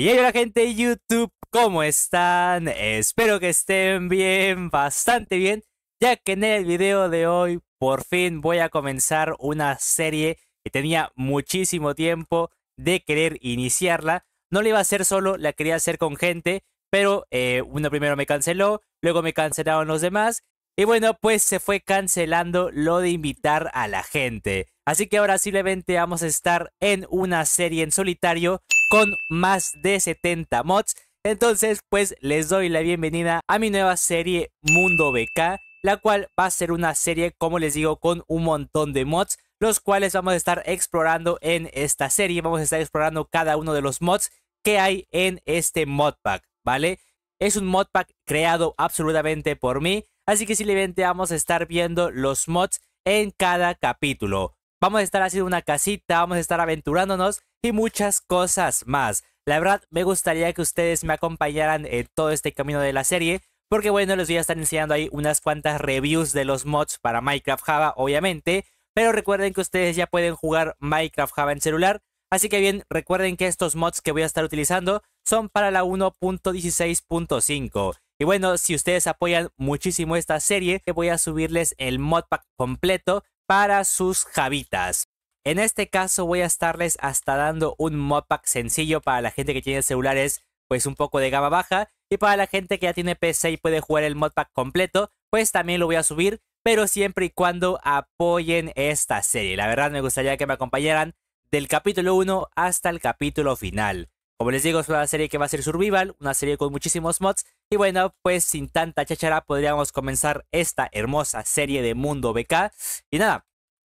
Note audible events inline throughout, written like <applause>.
Y hola gente de YouTube, ¿cómo están? Espero que estén bien, bastante bien, ya que en el video de hoy por fin voy a comenzar una serie que tenía muchísimo tiempo de querer iniciarla. No la iba a hacer solo, la quería hacer con gente, pero eh, uno primero me canceló, luego me cancelaron los demás. Y bueno, pues se fue cancelando lo de invitar a la gente. Así que ahora simplemente vamos a estar en una serie en solitario con más de 70 mods. Entonces, pues les doy la bienvenida a mi nueva serie Mundo BK, la cual va a ser una serie, como les digo, con un montón de mods, los cuales vamos a estar explorando en esta serie. Vamos a estar explorando cada uno de los mods que hay en este modpack, ¿vale? Es un modpack creado absolutamente por mí, así que simplemente vamos a estar viendo los mods en cada capítulo. Vamos a estar haciendo una casita, vamos a estar aventurándonos y muchas cosas más. La verdad, me gustaría que ustedes me acompañaran en todo este camino de la serie. Porque bueno, les voy a estar enseñando ahí unas cuantas reviews de los mods para Minecraft Java, obviamente. Pero recuerden que ustedes ya pueden jugar Minecraft Java en celular. Así que bien, recuerden que estos mods que voy a estar utilizando son para la 1.16.5. Y bueno, si ustedes apoyan muchísimo esta serie, voy a subirles el modpack completo para sus javitas. En este caso voy a estarles hasta dando un modpack sencillo para la gente que tiene celulares pues un poco de gama baja y para la gente que ya tiene PC y puede jugar el modpack completo pues también lo voy a subir pero siempre y cuando apoyen esta serie. La verdad me gustaría que me acompañaran del capítulo 1 hasta el capítulo final. Como les digo, es una serie que va a ser survival, una serie con muchísimos mods. Y bueno, pues sin tanta chachara podríamos comenzar esta hermosa serie de Mundo BK. Y nada,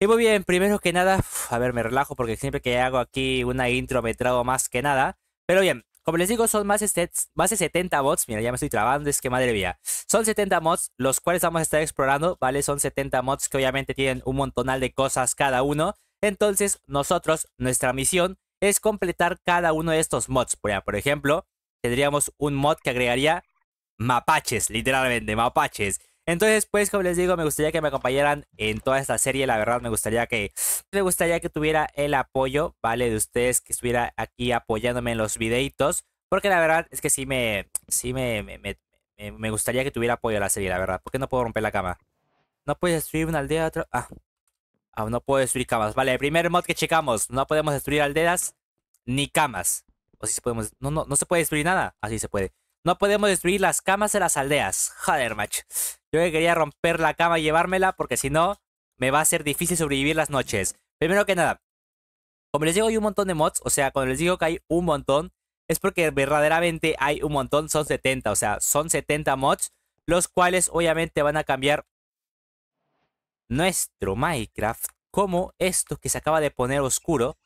y muy bien, primero que nada, a ver, me relajo porque siempre que hago aquí una intro me trago más que nada. Pero bien, como les digo, son más, de, más de 70 mods. Mira, ya me estoy trabando, es que madre mía. Son 70 mods, los cuales vamos a estar explorando, ¿vale? Son 70 mods que obviamente tienen un montonal de cosas cada uno. Entonces, nosotros, nuestra misión es completar cada uno de estos mods. Por ejemplo, tendríamos un mod que agregaría mapaches, literalmente, mapaches. Entonces, pues, como les digo, me gustaría que me acompañaran en toda esta serie. La verdad, me gustaría que me gustaría que tuviera el apoyo, ¿vale? De ustedes que estuviera aquí apoyándome en los videitos. Porque la verdad es que sí me. Sí me, me, gustaría que tuviera apoyo a la serie, la verdad. ¿Por qué no puedo romper la cama? No puedes destruir una aldea otro. Ah, Ah, no puedo destruir camas. Vale, el primer mod que checamos. No podemos destruir aldeas ni camas. O si se podemos... No, no, no se puede destruir nada. Así ah, se puede. No podemos destruir las camas de las aldeas. Joder, macho. Yo quería romper la cama y llevármela porque si no, me va a ser difícil sobrevivir las noches. Primero que nada, como les digo, hay un montón de mods. O sea, cuando les digo que hay un montón, es porque verdaderamente hay un montón. Son 70, o sea, son 70 mods, los cuales obviamente van a cambiar nuestro Minecraft como esto que se acaba de poner oscuro.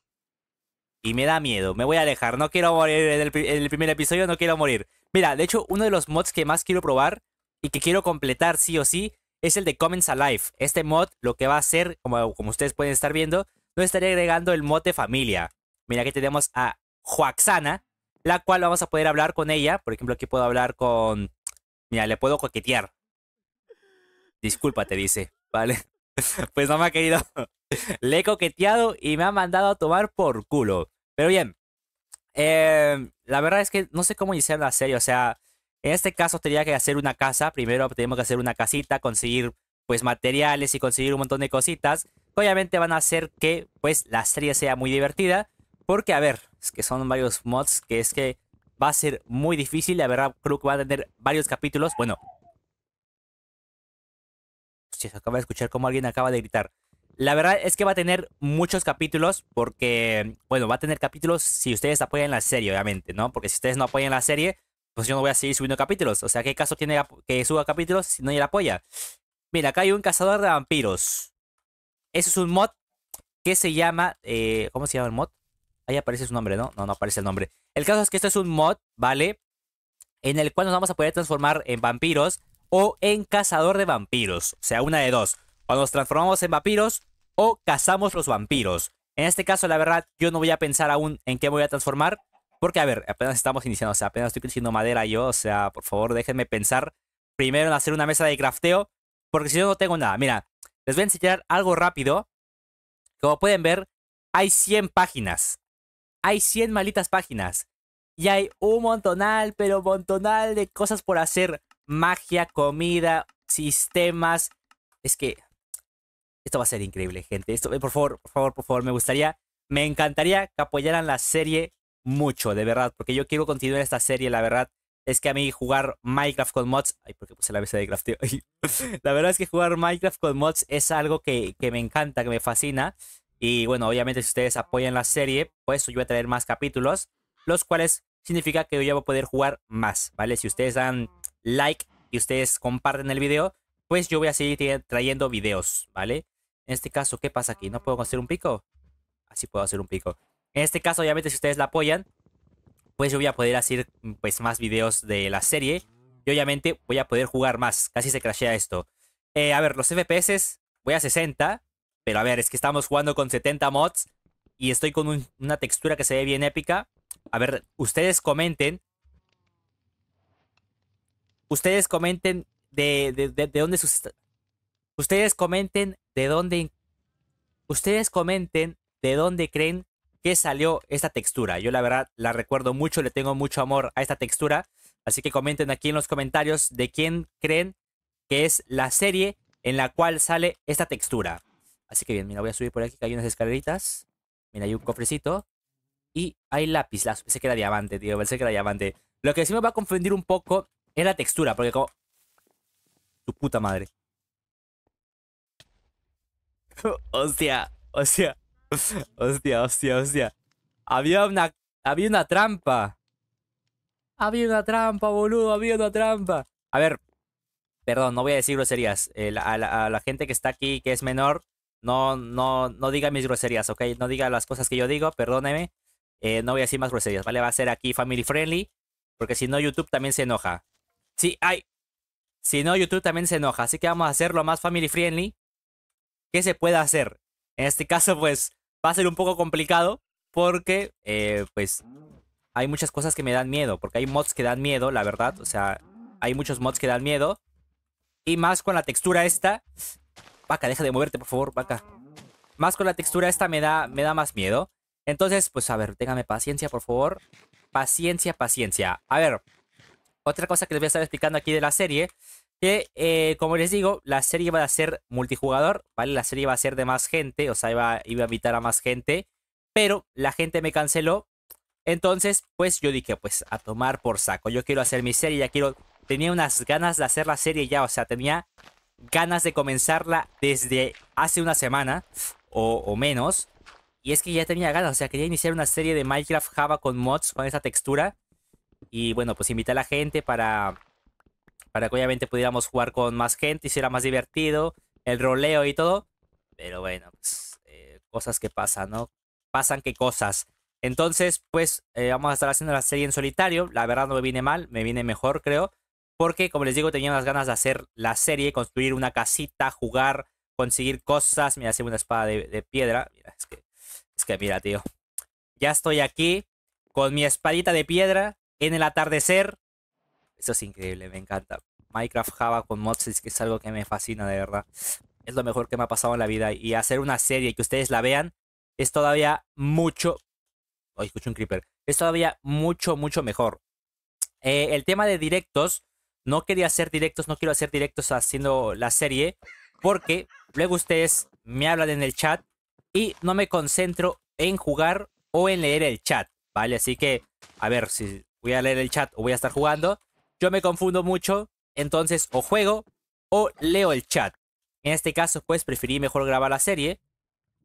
Y me da miedo, me voy a alejar, no quiero morir en el, primer episodio, no quiero morir. Mira, de hecho, uno de los mods que más quiero probar y que quiero completar sí o sí es el de Comments Alive. Este mod lo que va a hacer, como, como ustedes pueden estar viendo, no estaría agregando el mod de familia. Mira, aquí tenemos a Joaxana, la cual vamos a poder hablar con ella. Por ejemplo, aquí puedo hablar con... Mira, le puedo coquetear. Disculpa te dice. Vale. <laughs> pues no me ha querido. <laughs> Le he coqueteado y me ha mandado a tomar por culo. Pero bien, em, la verdad es que no sé cómo iniciar la serie. O sea, en este caso tenía que hacer una casa. Primero tenemos que hacer una casita, conseguir pues materiales y conseguir un montón de cositas. Obviamente van a hacer que pues la serie sea muy divertida. Porque a ver, es que son varios mods que es que va a ser muy difícil. La verdad creo que va a tener varios capítulos. Bueno, acaba de escuchar como alguien acaba de gritar. La verdad es que va a tener muchos capítulos porque, bueno, va a tener capítulos si ustedes apoyan la serie, obviamente, ¿no? Porque si ustedes no apoyan la serie, pues yo no voy a seguir subiendo capítulos. O sea, ¿qué caso tiene que suba capítulos si nadie la apoya? Mira, acá hay un cazador de vampiros. Eso es un mod que se llama... Eh, ¿Cómo se llama el mod? Ahí aparece su nombre, ¿no? No, no aparece el nombre. El caso es que esto es un mod, ¿vale? En el cual nos vamos a poder transformar en vampiros o en cazador de vampiros. O sea, una de dos. O nos transformamos en vampiros o cazamos los vampiros. En este caso, la verdad, yo no voy a pensar aún en qué voy a transformar. Porque, a ver, apenas estamos iniciando, o sea, apenas estoy creciendo madera yo. O sea, por favor, déjenme pensar primero en hacer una mesa de crafteo. Porque si no, no tengo nada, mira, les voy a enseñar algo rápido. Como pueden ver, hay 100 páginas. Hay 100 malitas páginas. Y hay un montonal, pero montonal de cosas por hacer magia, comida, sistemas. Es que esto va a ser increíble, gente. Esto, eh, por favor, por favor, por favor, me gustaría, me encantaría que apoyaran la serie mucho, de verdad, porque yo quiero continuar esta serie, la verdad. Es que a mí jugar Minecraft con mods. Ay, porque puse la mesa de crafteo. <laughs> la verdad es que jugar Minecraft con mods es algo que, que me encanta, que me fascina. Y bueno, obviamente, si ustedes apoyan la serie, pues yo voy a traer más capítulos, los cuales significa que yo ya voy a poder jugar más, ¿vale? Si ustedes dan like y ustedes comparten el video, pues yo voy a seguir trayendo videos, ¿vale? En este caso, ¿qué pasa aquí? ¿No puedo hacer un pico? Así ah, puedo hacer un pico. En este caso, obviamente, si ustedes la apoyan, pues yo voy a poder hacer mm, pues, más videos de la serie. Y obviamente voy a poder jugar más. Casi se crashea esto. Eh, a ver, los FPS, voy a 60. Pero a ver, es que estamos jugando con 70 mods. Y estoy con una textura que se ve bien épica. A ver, ustedes comenten Ustedes comenten de, dónde Ustedes comenten de dónde... Ustedes comenten de dónde creen que salió esta textura. Yo la verdad la recuerdo mucho, le tengo mucho amor a esta textura. Así que comenten aquí en los comentarios de quién creen que es la serie en la cual sale esta textura. Así que bien, mira, voy a subir por aquí que hay unas escaleritas. Mira, hay un cofrecito. Y hay lápiz, se queda que diamante, tío, se queda diamante. Lo que sí me va a confundir un poco es la textura, porque como... Tu puta madre. <laughs> hostia, hostia. Hostia, hostia, hostia. Había una... Había una trampa. Había una trampa, boludo. Había una trampa. A ver. Perdón, no voy a decir groserías. a, la, gente que está aquí, que es menor, no, no, no diga mis groserías, ¿ok? No diga las cosas que yo digo, perdóneme. Eh, no voy a decir más groserías, ¿vale? Va a ser aquí family friendly. Porque si no, YouTube también se enoja. Sí, hay. Si no, YouTube también se enoja. Así que vamos a hacerlo más family friendly. ¿Qué se puede hacer? En este caso, pues, va a ser un poco complicado. Porque, eh, pues, hay muchas cosas que me dan miedo. Porque hay mods que dan miedo, la verdad. O sea, hay muchos mods que dan miedo. Y más con la textura esta. Vaca, deja de moverte, por favor, vaca. Más con la textura esta me da, me da más miedo. Entonces, pues a ver, téngame paciencia, por favor. Paciencia, paciencia. A ver, otra cosa que les voy a estar explicando aquí de la serie, que eh, como les digo, la serie va a ser multijugador, ¿vale? La serie va a ser de más gente, o sea, iba, a invitar a más gente, pero la gente me canceló. Entonces, pues yo dije, pues a tomar por saco, yo quiero hacer mi serie, ya quiero... Tenía unas ganas de hacer la serie ya, o sea, tenía ganas de comenzarla desde hace una semana o, o menos. Y es que ya tenía ganas, o sea, quería iniciar una serie de Minecraft Java con mods, con esa textura. Y bueno, pues invité a la gente para, para que obviamente pudiéramos jugar con más gente, y era más divertido, el roleo y todo. Pero bueno, pues, eh, cosas que pasan, ¿no? Pasan que cosas. Entonces, pues eh, vamos a estar haciendo la serie en solitario. La verdad no me viene mal, me viene mejor, creo. Porque, como les digo, tenía unas ganas de hacer la serie, construir una casita, jugar, conseguir cosas. Mira, hacer una espada de, de piedra. Mira, es que, es que mira, tío. Ya estoy aquí con mi espadita de piedra en el atardecer. Eso es increíble, me encanta. Minecraft Java con mods es que es algo que me fascina, de verdad. Es lo mejor que me ha pasado en la vida. Y hacer una serie y que ustedes la vean es todavía mucho. Oh, escucho un creeper. Es todavía mucho, mucho mejor. Eh, el tema de directos. No quería hacer directos, no quiero hacer directos haciendo la serie. Porque luego ustedes me hablan en el chat y no me concentro en jugar o en leer el chat, ¿vale? Así que, a ver, si voy a leer el chat o voy a estar jugando, yo me confundo mucho, entonces o juego o leo el chat. En este caso, pues preferí mejor grabar la serie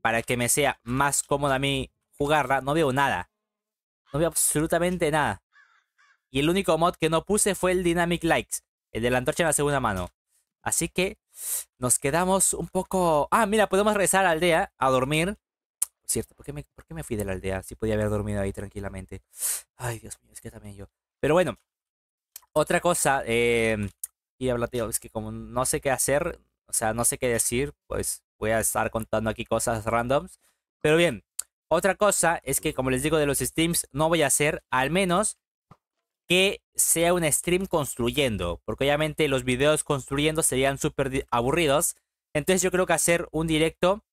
para que me sea más cómoda a mí jugarla. No veo nada. No veo absolutamente nada. Y el único mod que no puse fue el Dynamic Lights, el de la antorcha en la segunda mano. Así que nos quedamos un poco... Ah, mira, podemos regresar a aldea a dormir Cierto, ¿por qué, me, fui de la aldea? Si podía haber dormido ahí tranquilamente. Ay, Dios mío, es que también yo. Pero bueno, otra cosa, eh, Y y tío, es que como no sé qué hacer, o sea, no sé qué decir, pues voy a estar contando aquí cosas randoms. Pero bien, otra cosa es que, como les digo de los streams, no voy a hacer, al menos que sea un stream construyendo, porque obviamente los videos construyendo serían súper aburridos. Entonces yo creo que hacer un directo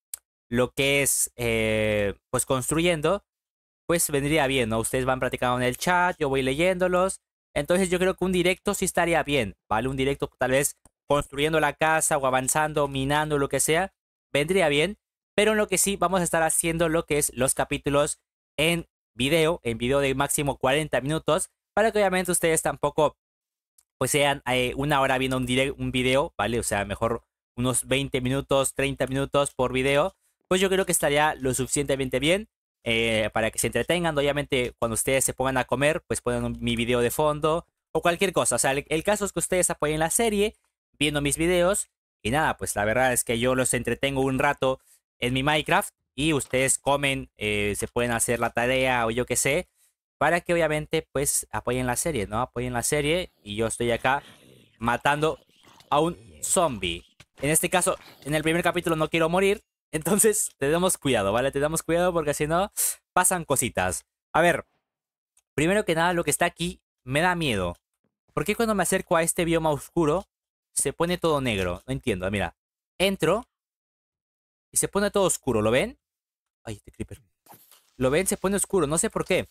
lo que es, eh, pues construyendo, pues vendría bien, ¿no? Ustedes van practicando en el chat, yo voy leyéndolos. Entonces yo creo que un directo sí estaría bien, ¿vale? Un directo tal vez construyendo la casa o avanzando, minando, lo que sea, vendría bien. Pero en lo que sí vamos a estar haciendo lo que es los capítulos en video, en video de máximo 40 minutos, para que obviamente ustedes tampoco pues sean eh, una hora viendo un, un video, ¿vale? O sea, mejor unos 20 minutos, 30 minutos por video pues yo creo que estaría lo suficientemente bien eh, para que se entretengan. Obviamente, cuando ustedes se pongan a comer, pues pongan mi video de fondo o cualquier cosa. O sea, el, caso es que ustedes apoyen la serie viendo mis videos. Y nada, pues la verdad es que yo los entretengo un rato en mi Minecraft y ustedes comen, eh, se pueden hacer la tarea o yo qué sé, para que obviamente pues apoyen la serie, ¿no? Apoyen la serie y yo estoy acá matando a un zombie. En este caso, en el primer capítulo no quiero morir, entonces, tenemos cuidado, ¿vale? Te damos cuidado porque si no, pasan cositas. A ver, primero que nada, lo que está aquí me da miedo. ¿Por qué cuando me acerco a este bioma oscuro se pone todo negro? No entiendo, mira. Entro y se pone todo oscuro, ¿lo ven? Ay, este creeper. ¿Lo ven? Se pone oscuro, no sé por qué.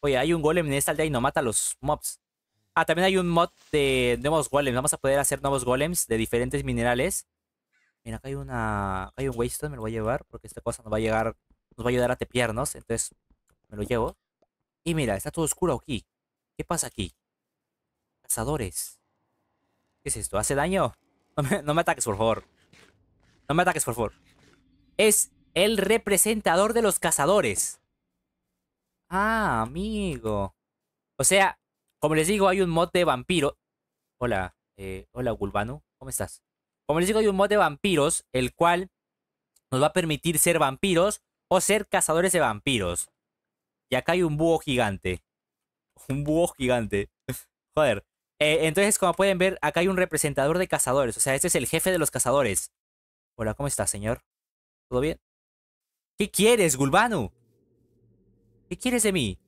Oye, hay un golem en esta aldea y no mata a los mobs. Ah, también hay un mod de nuevos golems. Vamos a poder hacer nuevos golems de diferentes minerales mira, acá hay, una, hay un waston me lo voy a llevar porque esta cosa nos va a llegar, nos va a ayudar a tepearnos, entonces me lo llevo. Y mira, está todo oscuro aquí. ¿Qué pasa aquí? Cazadores. ¿Qué es esto? ¿Hace daño? <laughs> No me, ataques, por favor. No me ataques, por favor. Es el representador de los cazadores. Ah, amigo. O sea, como les digo, hay un mote vampiro. Hola, eh, hola, Gulvano. ¿Cómo estás? Como les digo, hay un mod de vampiros, el cual nos va a permitir ser vampiros o ser cazadores de vampiros. Y acá hay un búho gigante. <laughs> Un búho gigante. <laughs> Joder. Eh, entonces, como pueden ver, acá hay un representador de cazadores. O sea, este es el jefe de los cazadores. Hola, ¿cómo estás, señor? ¿Todo bien? ¿Qué quieres, Gulbanu? ¿Qué quieres de mí?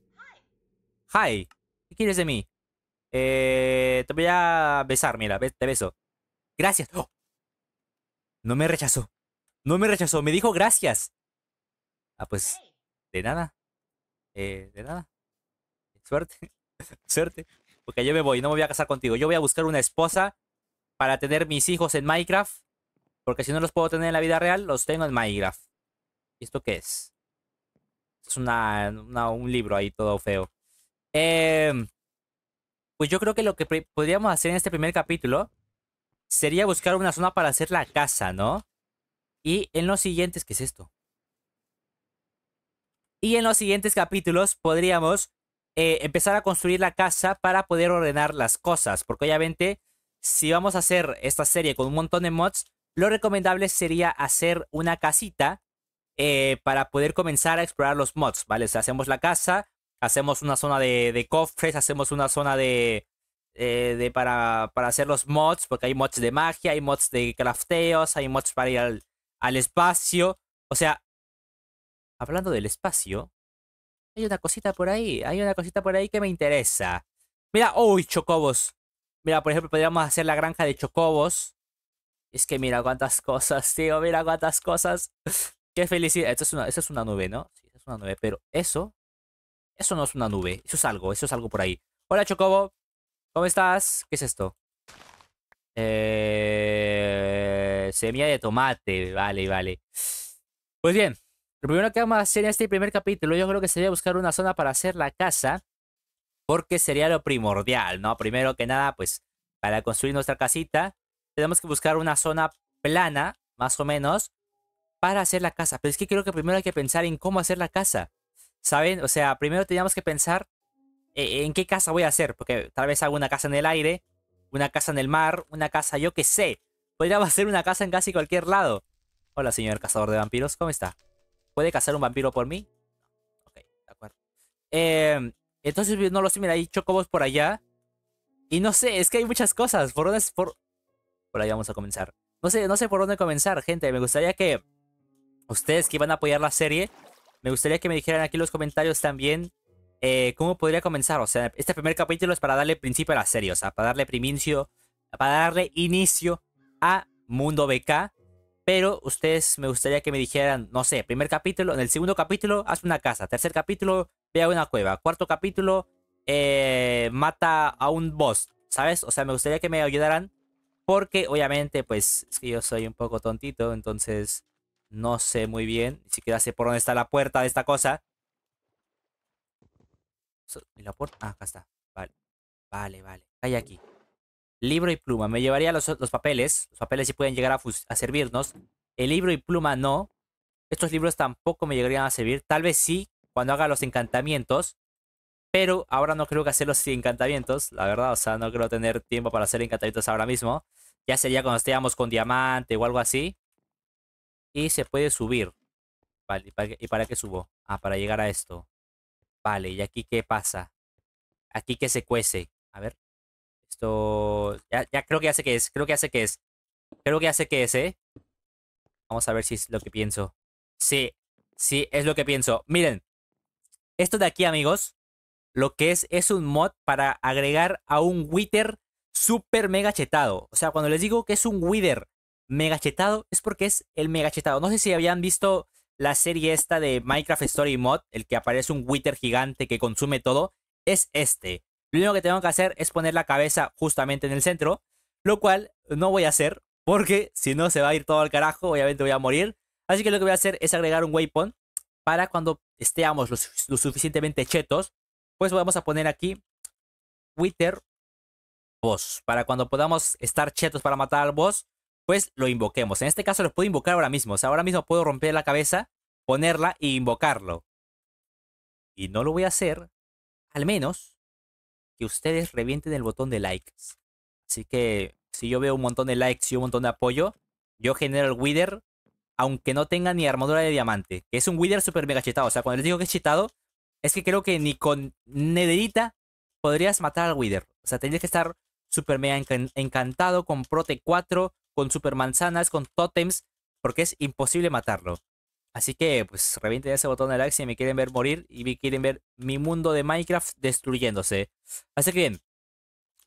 Hi. ¿Qué quieres de mí? Eh, te voy a besar, mira, te beso. Gracias. ¡Oh! No me rechazó. No me rechazó. Me dijo gracias. Ah, pues, de nada. Eh, de nada. Suerte. <laughs> Suerte. Porque yo me voy, no me voy a casar contigo. Yo voy a buscar una esposa para tener mis hijos en Minecraft. Porque si no los puedo tener en la vida real, los tengo en Minecraft. ¿Y esto qué es? Es una, un libro ahí todo feo. Em, pues yo creo que lo que podríamos hacer en este primer capítulo sería buscar una zona para hacer la casa, ¿no? Y en los siguientes, ¿qué es esto? Y en los siguientes capítulos podríamos eh, empezar a construir la casa para poder ordenar las cosas. Porque obviamente, si vamos a hacer esta serie con un montón de mods, lo recomendable sería hacer una casita eh, para poder comenzar a explorar los mods, ¿vale? O sea, hacemos la casa, hacemos una zona de cofres, hacemos una zona de, eh, de para, para, hacer los mods, porque hay mods de magia, hay mods de crafteos, hay mods para ir al, espacio. O sea, hablando del espacio, hay una cosita por ahí, hay una cosita por ahí que me interesa. Mira, uy, chocobos. Mira, por ejemplo, podríamos hacer la granja de chocobos. Es que mira cuántas cosas, tío, mira cuántas cosas. <laughs> Qué felicidad. Esto es una, es una nube, ¿no? Sí, es una nube, pero eso, eso no es una nube, eso es algo, eso es algo por ahí. Hola, chocobo. ¿Cómo estás? ¿Qué es esto? Eh, semilla de tomate. Vale, vale. Pues bien, lo primero que vamos a hacer en este primer capítulo, yo creo que sería buscar una zona para hacer la casa. Porque sería lo primordial, ¿no? Primero que nada, pues, para construir nuestra casita, tenemos que buscar una zona plana, más o menos, para hacer la casa. Pero es que creo que primero hay que pensar en cómo hacer la casa. ¿Saben? O sea, primero teníamos que pensar eh, en qué casa voy a hacer, porque tal vez hago una casa en el aire, una casa en el mar, una casa, yo qué sé. Podría hacer una casa en casi cualquier lado. Hola, señor cazador de vampiros, ¿cómo está? ¿Puede cazar un vampiro por mí? Ok, de acuerdo. Em, entonces, no lo sé, mira, hay chocobos por allá. Y no sé, es que hay muchas cosas. Por por... ahí vamos a comenzar. No sé, no sé por dónde comenzar, gente. Me gustaría que ustedes que iban a apoyar la serie, me gustaría que me dijeran aquí en los comentarios también eh, ¿cómo podría comenzar? O sea, este primer capítulo es para darle principio a la serie, o sea, para darle primicio, para darle inicio a Mundo BK. Pero ustedes me gustaría que me dijeran, no sé, primer capítulo, en el segundo capítulo haz una casa, tercer capítulo ve a una cueva, cuarto capítulo eh, mata a un boss, ¿sabes? O sea, me gustaría que me ayudaran porque obviamente pues es que yo soy un poco tontito, entonces no sé muy bien, ni siquiera sé por dónde está la puerta de esta cosa. ¿Y Ah, acá está. Vale. Vale, vale. Hay aquí. Libro y pluma. Me llevaría los, papeles. Los papeles sí pueden llegar a, servirnos. El libro y pluma no. Estos libros tampoco me llegarían a servir. Tal vez sí cuando haga los encantamientos. Pero ahora no creo que hacer los encantamientos. La verdad, o sea, no creo tener tiempo para hacer encantamientos ahora mismo. Ya sería cuando estéamos con diamante o algo así. Y se puede subir. Vale, ¿y para qué subo? Ah, para llegar a esto. Vale, ¿y aquí qué pasa? Aquí que se cuece. A ver. Esto. Ya, creo que hace qué es. Creo que hace que es. Creo que hace que es, ¿eh? Vamos a ver si es lo que pienso. Sí, sí, es lo que pienso. Miren. Esto de aquí, amigos. Lo que es es un mod para agregar a un Wither super mega chetado. O sea, cuando les digo que es un Wither mega chetado, es porque es el mega chetado. No sé si habían visto la serie esta de Minecraft Story Mod, el que aparece un Wither gigante que consume todo, es este. Lo único que tengo que hacer es poner la cabeza justamente en el centro, lo cual no voy a hacer porque si no se va a ir todo al carajo, obviamente voy a morir. Así que lo que voy a hacer es agregar un Weapon para cuando estemos lo, lo suficientemente chetos, pues vamos a poner aquí Wither Boss, para cuando podamos estar chetos para matar al boss, pues lo invoquemos. En este caso lo puedo invocar ahora mismo. O sea, ahora mismo puedo romper la cabeza, ponerla e invocarlo. Y no lo voy a hacer, al menos que ustedes revienten el botón de likes. Así que si yo veo un montón de likes y un montón de apoyo, yo genero el Wither, aunque no tenga ni armadura de diamante. Que es un Wither super mega chetado. O sea, cuando les digo que es chetado, es que creo que ni con Nederita podrías matar al Wither. O sea, tendrías que estar super mega encantado con Prote 4, con manzanas, con totems. porque es imposible matarlo. Así que, pues, revienten ese botón de like si me quieren ver morir y me quieren ver mi mundo de Minecraft destruyéndose. Así que bien,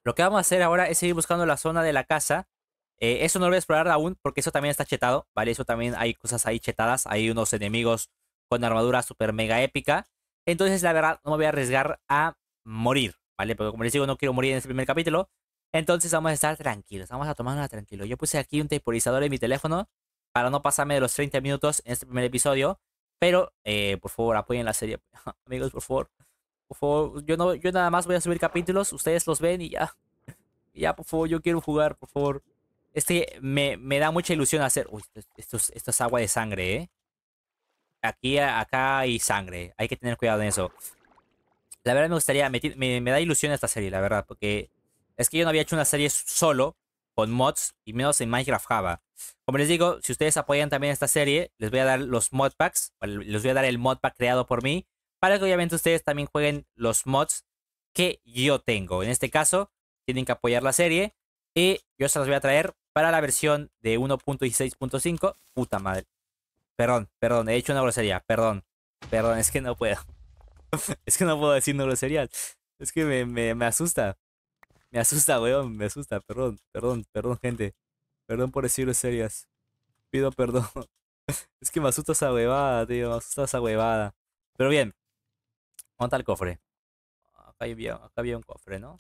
lo que vamos a hacer ahora es seguir buscando la zona de la casa. Eh, eso no lo voy a explorar aún porque eso también está chetado, ¿vale? Eso también hay cosas ahí chetadas, hay unos enemigos con armadura super mega épica. Entonces, la verdad, no me voy a arriesgar a morir, ¿vale? Porque como les digo, no quiero morir en este primer capítulo. Entonces vamos a estar tranquilos, vamos a tomarla tranquilo. Yo puse aquí un temporizador en mi teléfono para no pasarme de los 30 minutos en este primer episodio. Pero, eh, por favor, apoyen la serie. <laughs> Amigos, por favor. Por favor, yo, nada más voy a subir capítulos, ustedes los ven y ya. Ya, por favor, yo quiero jugar, por favor. Este me, da mucha ilusión hacer... esto, es, agua de sangre, ¿eh? Aquí, acá hay sangre. Hay que tener cuidado en eso. La verdad me gustaría... Me, me da ilusión esta serie, la verdad, porque es que yo no había hecho una serie solo con mods y menos en Minecraft Java. Como les digo, si ustedes apoyan también esta serie, les voy a dar los modpacks. les voy a dar el modpack creado por mí, para que obviamente ustedes también jueguen los mods que yo tengo. En este caso, tienen que apoyar la serie y yo se los voy a traer para la versión de 1.16.5. Puta madre. Perdón, perdón, he hecho una grosería, perdón. Perdón, es que no puedo. <laughs> es que no puedo decir una grosería. Es que me asusta. Me asusta, weón, me asusta, perdón, perdón, perdón, gente. Perdón por decirlo serias. Pido perdón. <laughs> es que me asusta esa huevada, tío, me asusta esa huevada. Pero bien, Monta el cofre? Acá había, un cofre, ¿no?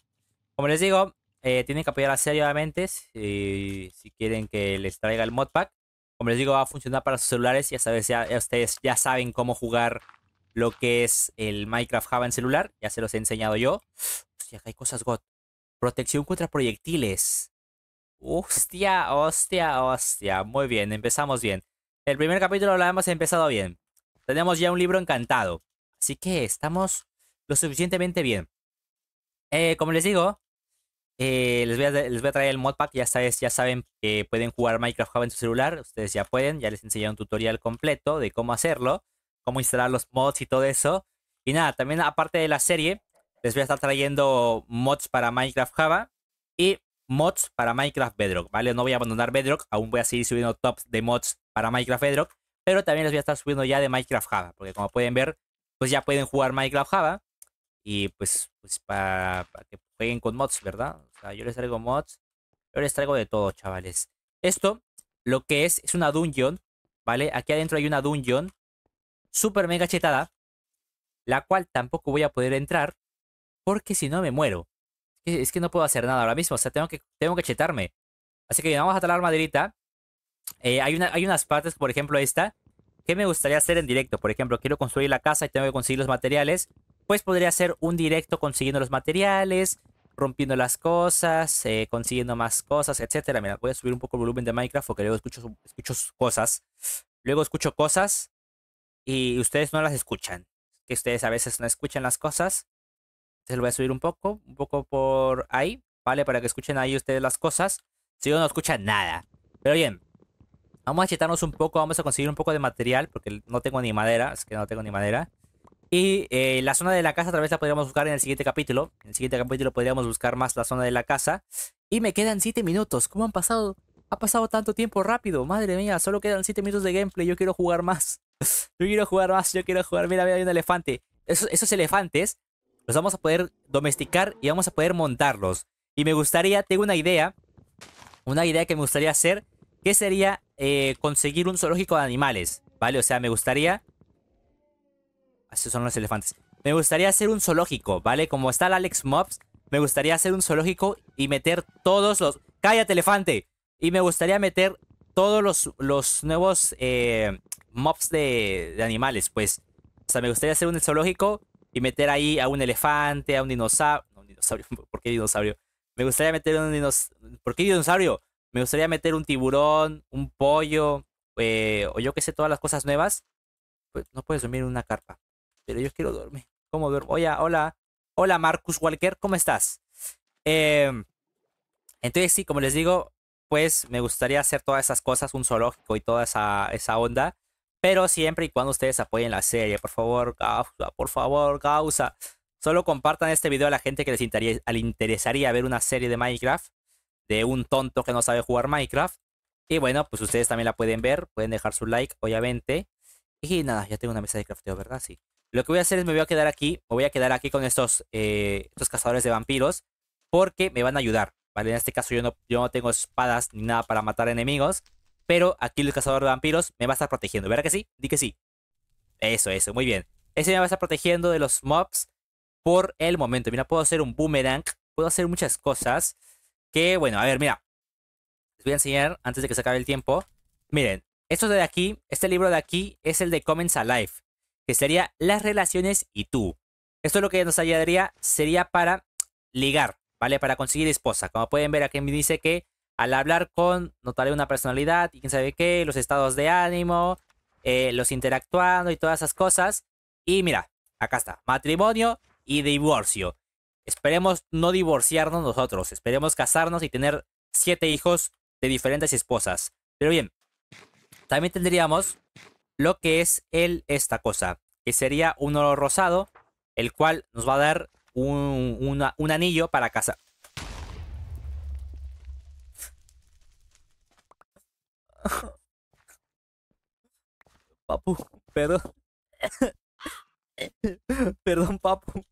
Como les digo, eh, tienen que apoyar seriamente si, si quieren que les traiga el modpack. Como les digo, va a funcionar para sus celulares. Ya, sabes, ya, ustedes ya saben cómo jugar lo que es el Minecraft Java en celular. Ya se los he enseñado yo. Hostia, acá hay cosas got. Protección contra proyectiles. Hostia, hostia, hostia. Muy bien, empezamos bien. El primer capítulo lo hemos empezado bien. Tenemos ya un libro encantado. Así que estamos lo suficientemente bien. Eh, como les digo, eh, les, voy a, les, voy a, traer el modpack. Ya, sabes, ya saben que pueden jugar Minecraft Java en su celular. Ustedes ya pueden. Ya les enseñé un tutorial completo de cómo hacerlo. Cómo instalar los mods y todo eso. Y nada, también aparte de la serie, les voy a estar trayendo mods para Minecraft Java y mods para Minecraft Bedrock, ¿vale? No voy a abandonar Bedrock, aún voy a seguir subiendo tops de mods para Minecraft Bedrock, pero también les voy a estar subiendo ya de Minecraft Java, porque como pueden ver, pues ya pueden jugar Minecraft Java y pues, pues para, que jueguen con mods, ¿verdad? O sea, yo les traigo mods, yo les traigo de todo, chavales. Esto, lo que es, es una dungeon, ¿vale? Aquí adentro hay una dungeon super mega chetada, la cual tampoco voy a poder entrar, porque si no me muero. Es que no puedo hacer nada ahora mismo. O sea, tengo que, tengo que chetarme. Así que vamos a talar maderita. Eh, hay, una, hay unas partes, por ejemplo esta, que me gustaría hacer en directo. Por ejemplo, quiero construir la casa y tengo que conseguir los materiales. Pues podría hacer un directo consiguiendo los materiales, rompiendo las cosas, eh, consiguiendo más cosas, etcétera. Mira, voy a subir un poco el volumen de Minecraft porque luego escucho, escucho cosas. Luego escucho cosas y ustedes no las escuchan. Que ustedes a veces no escuchan las cosas se lo voy a subir un poco, un poco por ahí, ¿vale? Para que escuchen ahí ustedes las cosas. Si uno no escuchan nada. Pero bien, vamos a chetarnos un poco, vamos a conseguir un poco de material, porque no tengo ni madera, es que no tengo ni madera. Y eh, la zona de la casa tal vez la podríamos buscar en el siguiente capítulo. En el siguiente capítulo podríamos buscar más la zona de la casa. Y me quedan 7 minutos. ¿Cómo han pasado? Ha pasado tanto tiempo rápido. Madre mía, solo quedan 7 minutos de gameplay. Yo quiero jugar más. <laughs> Yo quiero jugar más, yo quiero jugar. Mira, mira, hay un elefante. esos elefantes los vamos a poder domesticar y vamos a poder montarlos. Y me gustaría, tengo una idea, una idea que me gustaría hacer, que sería eh, conseguir un zoológico de animales, ¿vale? O sea, me gustaría... Así ah, son los elefantes. Me gustaría hacer un zoológico, ¿vale? Como está el Alex Mobs, me gustaría hacer un zoológico y meter todos los... ¡Cállate, elefante! Y me gustaría meter todos los, los nuevos eh, mobs de, de, animales, pues. O sea, me gustaría hacer un zoológico y meter ahí a un elefante, a un dinosaurio. un dinosaurio, <laughs> ¿por qué dinosaurio? Me gustaría meter un dinosaurio. ¿Por qué dinosaurio? Me gustaría meter un tiburón, un pollo, eh, o yo que sé, todas las cosas nuevas. Pues, no puedes dormir en una carpa. Pero yo quiero dormir. ¿Cómo duermo? Oye, hola. Hola, Marcus Walker, ¿cómo estás? Em, entonces, sí, como les digo, pues me gustaría hacer todas esas cosas, un zoológico y toda esa, esa onda. Pero siempre y cuando ustedes apoyen la serie, por favor, causa, por favor, causa. Solo compartan este video a la gente que les, interesaría ver una serie de Minecraft, de un tonto que no sabe jugar Minecraft. Y bueno, pues ustedes también la pueden ver, pueden dejar su like, obviamente. Y nada, ya tengo una mesa de crafteo, ¿verdad? Sí. Lo que voy a hacer es me voy a quedar aquí, me voy a quedar aquí con estos, eh, estos cazadores de vampiros, porque me van a ayudar, ¿vale? En este caso yo no, yo no tengo espadas ni nada para matar enemigos, pero aquí el cazador de vampiros me va a estar protegiendo, ¿verdad que sí? Di que sí. Eso, eso, muy bien. Ese me va a estar protegiendo de los mobs por el momento. Mira, puedo hacer un boomerang, puedo hacer muchas cosas. Que bueno, a ver, mira. Les voy a enseñar antes de que se acabe el tiempo. Miren, esto de aquí, este libro de aquí es el de Comments Alive, que sería las relaciones y tú. Esto es lo que nos ayudaría sería para ligar, ¿vale? Para conseguir esposa. Como pueden ver, aquí me dice que al hablar con, notaré una personalidad y quién sabe qué, los estados de ánimo, eh, los interactuando y todas esas cosas. Y mira, acá está, matrimonio y divorcio. Esperemos no divorciarnos nosotros, esperemos casarnos y tener siete hijos de diferentes esposas. Pero bien, también tendríamos lo que es el, esta cosa, que sería un oro rosado, el cual nos va a dar un, un anillo para, casa, Papu, perdón. <laughs> Perdón, papu.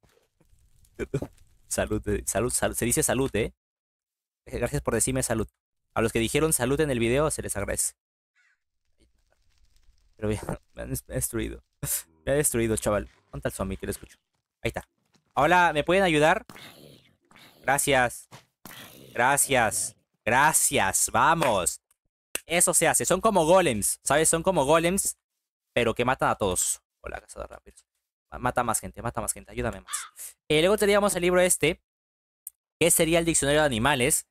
Salud, eh, salud, salud. Se dice salud, eh. ¿eh? Gracias por decirme salud. A los que dijeron salud en el video, se les agradece. Pero bien, <laughs> me han destruido. Me ha destruido, chaval. Ponta el zombie que lo escucho? Ahí está. Hola, ¿me pueden ayudar? Gracias. Gracias. Gracias. Vamos. Eso se hace. Son como golems, ¿sabes? Son como golems, pero que matan a todos. Hola, cazador rápido. Mata más gente, mata más gente, ayúdame más. Eh, luego teníamos el libro este, que sería el diccionario de animales,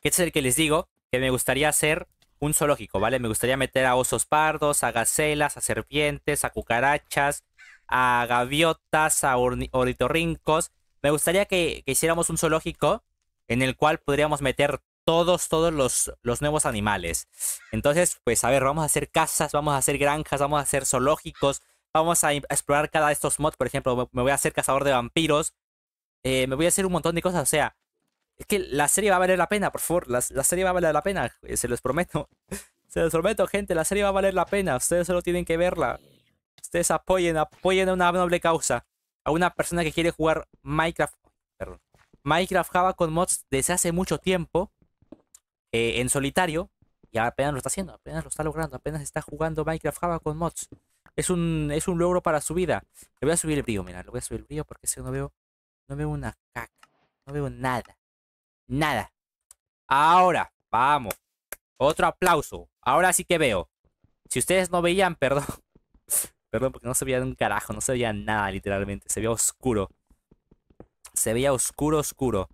que este es el que les digo, que me gustaría hacer un zoológico, ¿vale? Me gustaría meter a osos pardos, a gacelas, a serpientes, a cucarachas, a gaviotas, a ornitorrincos. Me gustaría que, que, hiciéramos un zoológico en el cual podríamos meter todos, todos los, los nuevos animales. Entonces, pues a ver, vamos a hacer casas, vamos a hacer granjas, vamos a hacer zoológicos, vamos a, explorar cada de estos mods. Por ejemplo, me, voy a hacer cazador de vampiros, eh, me voy a hacer un montón de cosas. O sea, es que la serie va a valer la pena, por favor, la, serie va a valer la pena, eh, se los prometo. <laughs> se los prometo, gente, la serie va a valer la pena, ustedes solo tienen que verla. Ustedes apoyen, apoyen a una noble causa, a una persona que quiere jugar Minecraft, perdón, Minecraft Java con mods desde hace mucho tiempo eh, en solitario y apenas lo está haciendo, apenas lo está logrando, apenas está jugando Minecraft Java con mods. Es un, es un logro para su vida. Le voy a subir el brillo, mira, le voy a subir el brillo porque si no veo, no veo una caca, no veo nada, nada. Ahora, vamos, otro aplauso. Ahora sí que veo. Si ustedes no veían, <laughs> perdón, perdón porque no se veía un carajo, no se veía nada literalmente, se veía oscuro. Se veía oscuro, oscuro.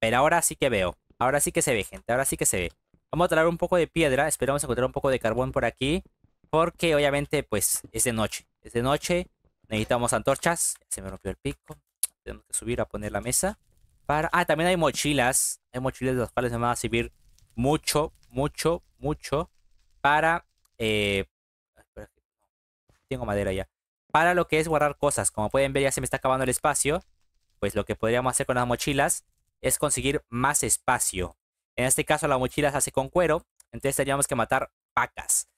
Pero ahora sí que veo. Ahora sí que se ve, gente. Ahora sí que se ve. Vamos a traer un poco de piedra. Esperamos encontrar un poco de carbón por aquí. Porque obviamente, pues, es de noche. Es de noche. Necesitamos antorchas. Se me rompió el pico. Tenemos que subir a poner la mesa. Para... Ah, también hay mochilas. Hay mochilas de las cuales me van a servir mucho, mucho, mucho. Para... Eh, tengo madera ya. Para lo que es guardar cosas. Como pueden ver, ya se me está acabando el espacio. Pues lo que podríamos hacer con las mochilas es conseguir más espacio. En este caso la mochila se hace con cuero, entonces tendríamos que matar vacas.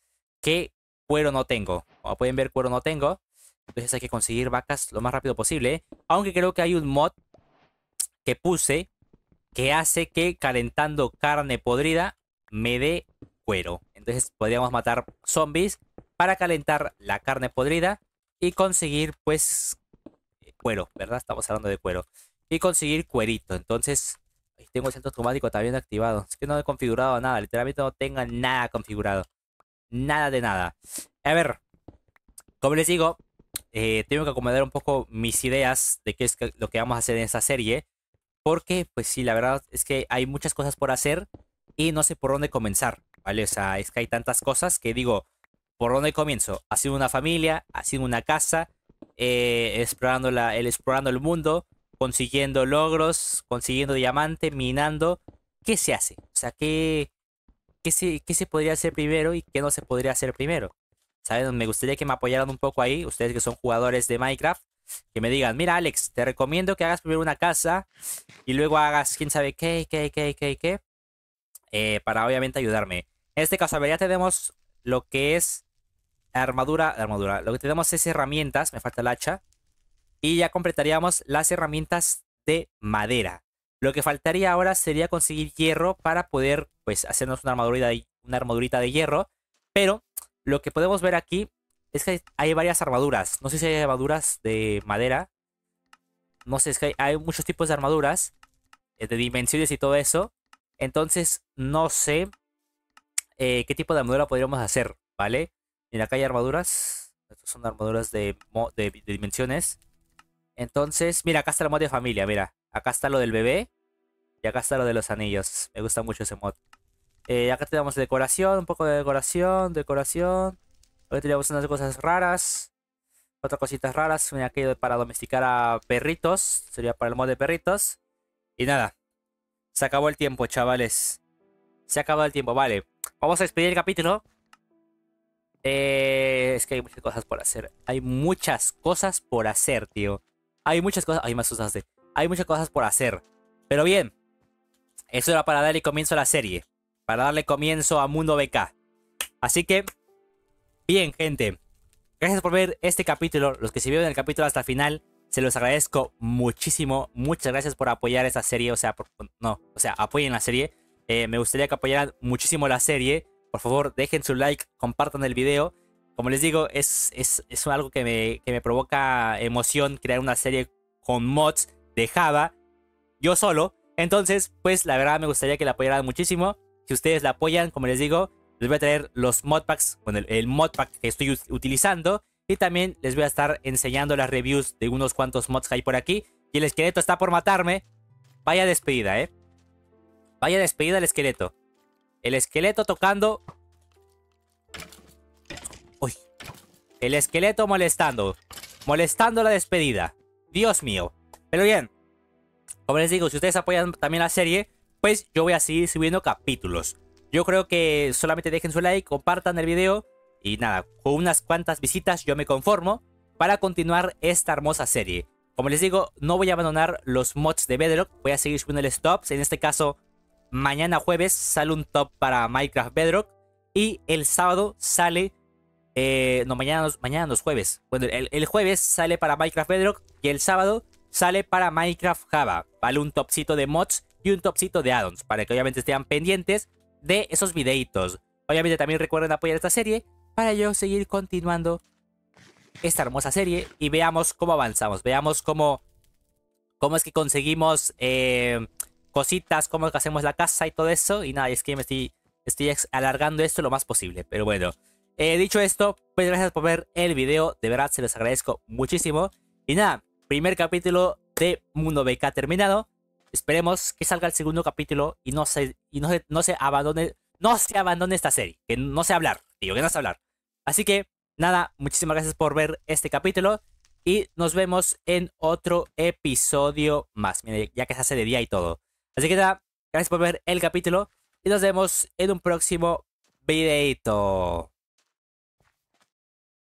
Que cuero no tengo? Como pueden ver, cuero no tengo. Entonces hay que conseguir vacas lo más rápido posible. Aunque creo que hay un mod que puse que hace que calentando carne podrida me dé cuero. Entonces podríamos matar zombies para calentar la carne podrida y conseguir pues cuero, ¿verdad? Estamos hablando de cuero y conseguir cuerito. Entonces, tengo el centro automático también activado. Es que no he configurado nada, literalmente no tengo nada configurado. Nada de nada. A ver, como les digo, eh, tengo que acomodar un poco mis ideas de qué es lo que vamos a hacer en esta serie. Porque, pues sí, la verdad es que hay muchas cosas por hacer y no sé por dónde comenzar, ¿vale? O sea, es que hay tantas cosas que digo, ¿por dónde comienzo? Haciendo una familia, haciendo una casa, eh, explorando, la, el, explorando el mundo, consiguiendo logros, consiguiendo diamante, minando. ¿Qué se hace? O sea, ¿qué, qué, se, qué se podría hacer primero y qué no se podría hacer primero? ¿Saben? Me gustaría que me apoyaran un poco ahí, ustedes que son jugadores de Minecraft, que me digan, mira Alex, te recomiendo que hagas primero una casa y luego hagas quién sabe qué, qué, qué, qué, qué, eh, para obviamente ayudarme. En este caso, a ver, ya tenemos lo que es armadura, armadura, lo que tenemos es herramientas, me falta el hacha, y ya completaríamos las herramientas de madera. Lo que faltaría ahora sería conseguir hierro para poder pues hacernos una armadura de, una de hierro, pero lo que podemos ver aquí es que hay varias armaduras. No sé si hay armaduras de madera. No sé, es que hay, muchos tipos de armaduras. Eh, de dimensiones y todo eso. Entonces, no sé eh, qué tipo de armadura podríamos hacer, ¿vale? Mira, acá hay armaduras. Estas son armaduras de, de dimensiones. Entonces, mira, acá está el mod de familia, mira. Acá está lo del bebé. Y acá está lo de los anillos. Me gusta mucho ese mod. Eh, acá tenemos decoración, un poco de decoración, decoración. Aquí tenemos unas cosas raras. Otras cositas raras. una aquello para domesticar a perritos. Sería para el mod de perritos. Y nada. Se acabó el tiempo, chavales. Se acabó el tiempo, vale. Vamos a despedir el capítulo. Eh, es que hay muchas cosas por hacer. Hay muchas cosas por hacer, tío. Hay muchas cosas. Hay muchas cosas por hacer. Pero bien. Eso era para darle comienzo a la serie. Para darle comienzo a Mundo BK. Así que. Bien, gente. Gracias por ver este capítulo. Los que se vieron el capítulo hasta el final. Se los agradezco muchísimo. Muchas gracias por apoyar esta serie. O sea, no. O sea, apoyen la serie. Eh, me gustaría que apoyaran muchísimo la serie. Por favor, dejen su like, compartan el video como les digo, es, es, es algo que me, que me, provoca emoción crear una serie con mods de Java, yo solo. Entonces, pues la verdad me gustaría que la apoyaran muchísimo. Si ustedes la apoyan, como les digo, les voy a traer los modpacks, con el, modpack que estoy utilizando. Y también les voy a estar enseñando las reviews de unos cuantos mods que hay por aquí. Y el esqueleto está por matarme. Vaya despedida, ¿eh? Vaya despedida el esqueleto. El esqueleto tocando El esqueleto molestando. Molestando la despedida. Dios mío. Pero bien. Como les digo, si ustedes apoyan también la serie, pues yo voy a seguir subiendo capítulos. Yo creo que solamente dejen su like, compartan el video. Y nada, con unas cuantas visitas yo me conformo para continuar esta hermosa serie. Como les digo, no voy a abandonar los mods de Bedrock. Voy a seguir subiendo los tops. En este caso, mañana jueves sale un top para Minecraft Bedrock. Y el sábado sale eh, no, mañana, mañana jueves. Bueno, el, el, jueves sale para Minecraft Bedrock y el sábado sale para Minecraft Java. Vale un topcito de mods y un topcito de addons para que obviamente estén pendientes de esos videitos. Obviamente también recuerden apoyar esta serie para yo seguir continuando esta hermosa serie y veamos cómo avanzamos, veamos cómo, cómo es que conseguimos eh, cositas, cómo es que hacemos la casa y todo eso. Y nada, es que me estoy, estoy alargando esto lo más posible, pero bueno. Eh, dicho esto, pues gracias por ver el video. De verdad se los agradezco muchísimo. Y nada, primer capítulo de Mundo BK terminado. Esperemos que salga el segundo capítulo y no se, y no no se abandone. No se abandone esta serie. Que no sé hablar, Digo, que no sé hablar. Así que, nada, muchísimas gracias por ver este capítulo. Y nos vemos en otro episodio más. Mira, ya que se hace de día y todo. Así que nada, gracias por ver el capítulo. Y nos vemos en un próximo videito.